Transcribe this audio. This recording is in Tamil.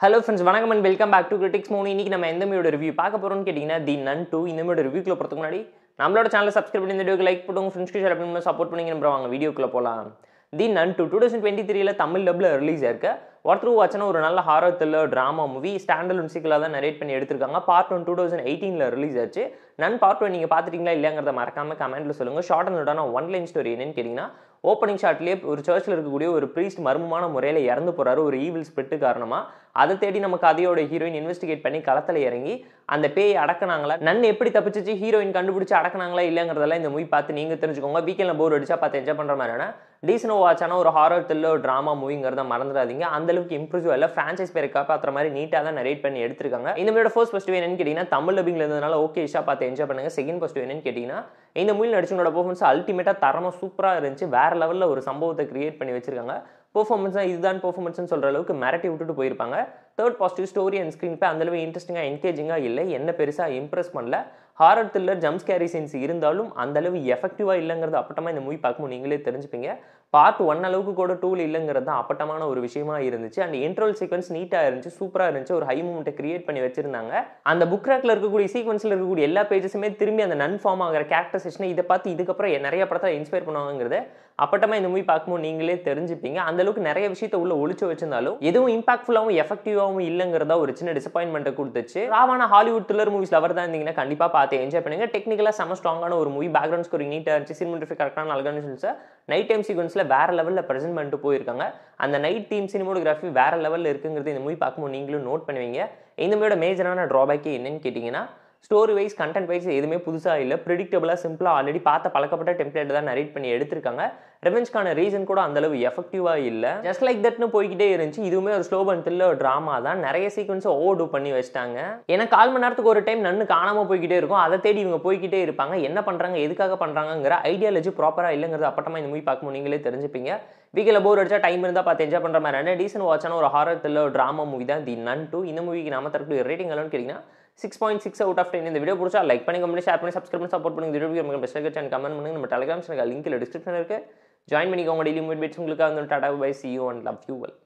ஹலோ ஃப்ரெண்ட்ஸ் வணக்கம் and welcome back to critics மூணு இன்றைக்கி நம்ம எந்த ஒரு ரிவ்யூ பார்க்க போகிறோம்னு கேட்டிங்கன்னா தி நன் டூ இந்த ஒரு ரிவ்யூக்குள்ள போகிறதுக்கு முன்னாடி நம்மளோட சேனல் சப்ஸ்கிரைப் பண்ணி இந்த வீடியோக்கு லைக் போடுவோம் ஃப்ரெண்ட்ஸ்க்கு ஷேர் பண்ணி சப்போர்ட் பண்ணி நம்ம வாங்க வீடியோக்குள்ளே போகலாம் the nun two two thousand twenty த்ரீல தமிழ் டபுள் ரிலீஸ் ஆயிருக்கு ஒருத்தர் வாட்சனா ஒரு நல்ல ஹாரர் த்ரில்லர் ட்ராமா மூவி ஸ்டாண்டல் மியூசிக்கில் தான் நரேட் பண்ணி எடுத்திருக்காங்க பார்ட் ஒன் டூ தௌசண்ட் எயிட்டீனில் ரிலீஸ் ஆச்சு நன் பார்ட் ஒன் நீங்கள் பார்த்துட்டீங்களா இல்லைங்கிறத மறக்காமல் கமெண்ட்டில் சொல்லுங்கள் short and one line story என்னன்னு கேட்டிங்கன்னா ஓப்பனிங் ஷாட்லேயே ஒரு சர்ச்சில் இருக்கக்கூடிய ஒரு ப்ரீஸ்ட் மர்மமான முறையில் இறந்து போகிறாரு ஒரு ஈவில் ஸ்பிரிட்டு காரணமாக அதை தேடி நம்ம கதையோட ஹீரோயின் இன்வெஸ்டிகேட் பண்ணி களத்தில் இறங்கி அந்த பேய் அடக்கினாங்களா நன் எப்படி தப்பிச்சிச்சு ஹீரோயின் கண்டுபிடிச்சி அடக்கினாங்களா இல்லைங்கிறதெல்லாம் இந்த மூவி பார்த்து நீங்கள் தெரிஞ்சுக்கோங்க வீக்கெண்டில் போர் அடிச்சா பார்த்து என்ஜாய் பண்ணுற மாதிரியான டீசனோ வாட்சான ஒரு ஹாரர் த்ரில்லர் ஒரு ட்ராமா மூவிங்கிறத மறந்துடாதீங்க அந்தளவுக்கு இம்ப்ரூவ் இல்லை ஃப்ரான்ச்சைஸ் பேரை காப்பாற்ற மாதிரி நீட்டாக தான் நரேட் பண்ணி எடுத்திருக்காங்க இந்த மாதிரியோட ஃபர்ஸ்ட் ஃபஸ்ட்டு என்னன்னு கேட்டிங்கன்னா தமிழ் டப்பிங்கில் இருந்தாலும் ஓகே இஷா பார்த்து என்ஜாய் பண்ணுங்க செகண்ட் ஃபஸ்ட்டு என்னன்னு கேட்டிங்கன்னா இந்த மூவில் நடிச்சவங்களோட பர்ஃபார்மன்ஸ் அல்டிமேட்டாக தரமாக சூப்பராக இருந்துச்சு வேற லெவலில் ஒரு சம்பவத்தை கிரியேட் பண்ணி வச்சிருக்காங்க பெர்ஃபார்மன்ஸாக இதுதான் பெர்ஃபார்மன்ஸ்னு சொல்கிற அளவுக்கு மிரட்டி விட்டுட்டு போயிருப்பாங்க third positive story and screenplay அந்தளவு இன்ட்ரெஸ்டிங்காக என்கேஜிங்காக இல்லை என்ன பெருசாக இம்ப்ரெஸ் பண்ணல ஹாரர் த்ரில்லர் கேரி சீன்ஸ் இருந்தாலும் அந்தளவு எஃபெக்டிவாக இல்லைங்கிறது அப்பட்டமாக இந்த மூவி பார்க்கும்போது நீங்களே தெரிஞ்சுப்பீங்க பார்ட் ஒன் அளவுக்கு கூட டூல் இல்லைங்கிறது தான் அப்பட்டமான ஒரு விஷயமா இருந்துச்சு அண்ட் இன்ட்ரோல் சீக்வன்ஸ் நீட்டாக இருந்துச்சு சூப்பராக இருந்துச்சு ஒரு ஹை மூமெண்ட்டை கிரியேட் பண்ணி வச்சிருந்தாங்க அந்த புக் ரேக்கில் இருக்கக்கூடிய சீக்வன்ஸில் இருக்கக்கூடிய எல்லா பேஜஸுமே திரும்பி அந்த நன் ஃபார்ம் ஆகிற கேரக்டர் செஷனை இதை பார்த்து இதுக்கப்புறம் நிறைய படத்தை இன்ஸ்பயர் பண்ணுவாங்கிறத அப்பட்டமாக இந்த மூவி பார்க்கும்போது நீங்களே தெரிஞ்சுப்பீங்க அந்த அளவுக்கு நிறைய விஷயத்த உள்ள ஒழிச்சு வச்சிருந்தாலும் எதுவும் இம்பாக்ட்ஃபுல்லாகவும் எஃபெக்டிவாகவும் இல்லைங்கிறதா ஒரு சின்ன டிசப்பாயின்மெண்ட்டை கொடுத்துச்சு ராவான ஹாலிவுட் த்ரில்லர் மூவிஸ் லவர் தான் இருந்தீங்கன்னா கண்டிப்பாக பார்த்து என்ஜாய் பண்ணுங்க டெக்னிக்கலாக செம ஸ்ட்ராங்கான ஒரு மூவி பேக்ரவுண்ட் ஸ்கோரிங் நீட்டாக இருந்துச்சு சினிமோட்டிஃபிக் கரெக்டான அழகான நைட் டைம் சீக்வன்ஸில் வேறு லெவலில் ப்ரெசென்ட் பண்ணிட்டு போயிருக்காங்க அந்த நைட் டீம் சினிமோடகிராஃபி வேறு லெவலில் இருக்குங்கிறது இந்த மூவி பார்க்கும்போது நீங்களும் நோட் பண்ணுவீங்க இந்த மூவியோட மேஜரான ட்ராபேக்கே என்னன்னு கேட்டிங்கன்னா ஸ்டோரி வைஸ் கண்டென்ட் வைஸ் எதுவுமே புதுசாக இல்லை ப்ரிடிக்டபுளாக சிம்பிளாக ஆல்ரெடி பார்த்த பழக்கப்பட்ட டெம்ப்ளேட் தான் நரேட் பண்ணி எடுத்திருக்காங்க ரெவென்ஸ்க்கான ரீசன் கூட அந்தளவு எஃபெக்டிவாக இல்லை ஜஸ்ட் லைக் தட்னு போய்கிட்டே இருந்துச்சு இதுவுமே ஒரு ஸ்லோ அண்ட் த்ரில்லர் ட்ராமா தான் நிறைய சீக்வன்ஸை ஓவர் டூ பண்ணி வச்சிட்டாங்க ஏன்னா கால் மணி நேரத்துக்கு ஒரு டைம் நன்னு காணாமல் போய்கிட்டே இருக்கும் அதை தேடி இவங்க போய்கிட்டே இருப்பாங்க என்ன பண்ணுறாங்க எதுக்காக பண்ணுறாங்கிற ஐடியாலஜி ப்ராப்பராக இல்லைங்கிறது அப்பட்டமாக இந்த மூவி பார்க்கும்போது நீங்களே தெரிஞ்சுப்பீங்க வீக்கில் போர் அடிச்சா டைம் இருந்தால் பார்த்து என்ஜாய் பண்ணுற மாதிரி டீசன் வாட்சான ஒரு ஹாரர் த்ரில்லர் ட்ராமா மூவி தான் தி நன் டூ இந்த மூவிக்கு நாம தரக்கூடிய ரேட்டிங் எல்லாம் கேட்டிங்கன்னா six point six out of ten இந்த வீடியோ பிடிச்சா லைக் பண்ணி கமெண்ட் ஷேர் பண்ணி சப்ஸ்கிரைப் பண்ணி சப்போர்ட் பண்ணுங்க வீடியோ மிக பெஸ்ட்டாக சேனல் கமெண்ட் பண்ணுங்க நம்ம டெலிகிராம் டிஸ்கிரிப்ஷன் ஜாயின் பண்ணிக்கோங்க டெய்லி மூட் பேட்ஸ் வந்து டாடா bye see you and love you well